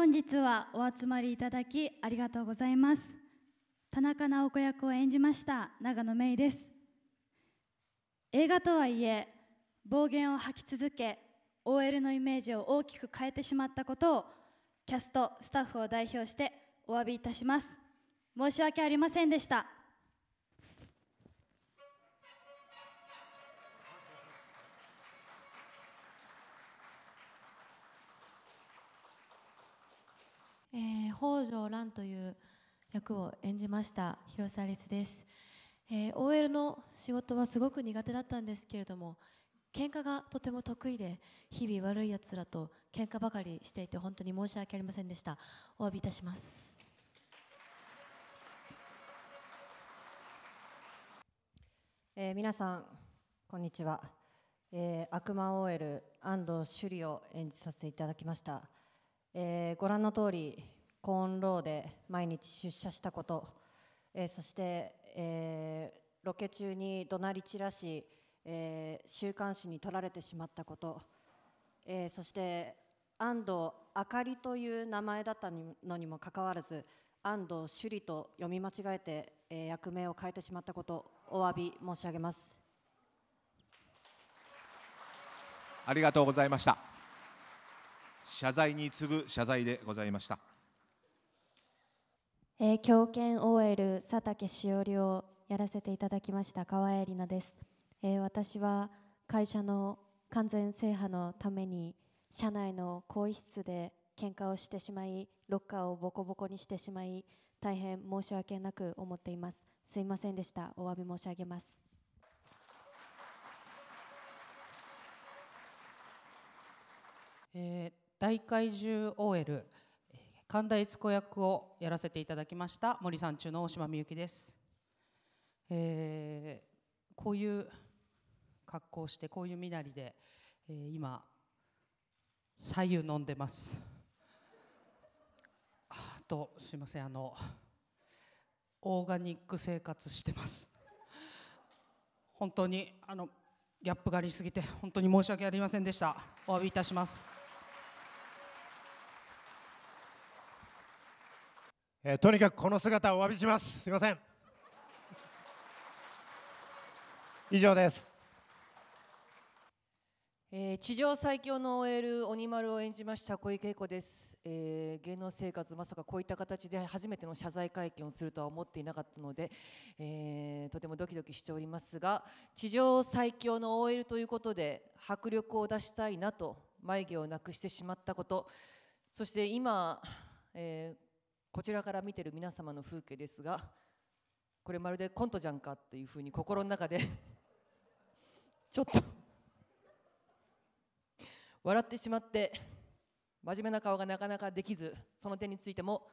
本日はお集まりいただきありがとうございます田中直子役を演じました長野芽衣です映画とはいえ暴言を吐き続け OL のイメージを大きく変えてしまったことをキャストスタッフを代表してお詫びいたします申し訳ありませんでした北条蘭という役を演じました広瀬アリスです、えー、OL の仕事はすごく苦手だったんですけれども喧嘩がとても得意で日々悪いやつらと喧嘩ばかりしていて本当に申し訳ありませんでしたお詫びいたしますえ皆さんこんにちは、えー、悪魔 OL 安藤朱里を演じさせていただきました、えー、ご覧の通りコーンローで毎日出社したこと、えー、そして、えー、ロケ中に怒鳴り散らし、えー、週刊誌に取られてしまったこと、えそして安藤あかりという名前だったのにもかかわらず安藤朱里と読み間違えて、え役名を変えてしまったことお詫び申し上げますありがとうございました謝罪に次ぐ謝罪でございましたえー、狂犬 OL 佐竹しおりをやらせていただきました川栄里奈です、えー、私は会社の完全制覇のために社内の更衣室で喧嘩をしてしまいロッカーをボコボコにしてしまい大変申し訳なく思っていますすいませんでしたお詫び申し上げますえー、大怪獣 OL 神田悦子役をやらせていただきました森三中の大島美幸です、えー、こういう格好してこういう身なりで、えー、今左右飲んでますあとすいませんあのオーガニック生活してます本当にあのギャップがありすぎて本当に申し訳ありませんでしたお詫びいたしますえー、とにかくこの姿をお詫びしますすいません以上です、えー、地上最強の OL 鬼丸を演じました小池恵子です、えー、芸能生活まさかこういった形で初めての謝罪会見をするとは思っていなかったので、えー、とてもドキドキしておりますが地上最強の OL ということで迫力を出したいなと眉毛をなくしてしまったことそして今、えー、こちらから見てる皆様の風景ですがこれまるでコントじゃんかっていうふうに心の中で ちょっと笑ってしまって真面目な顔がなかなかできずその点についても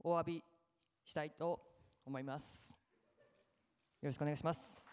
お詫びしたいと思いますよろしくお願いします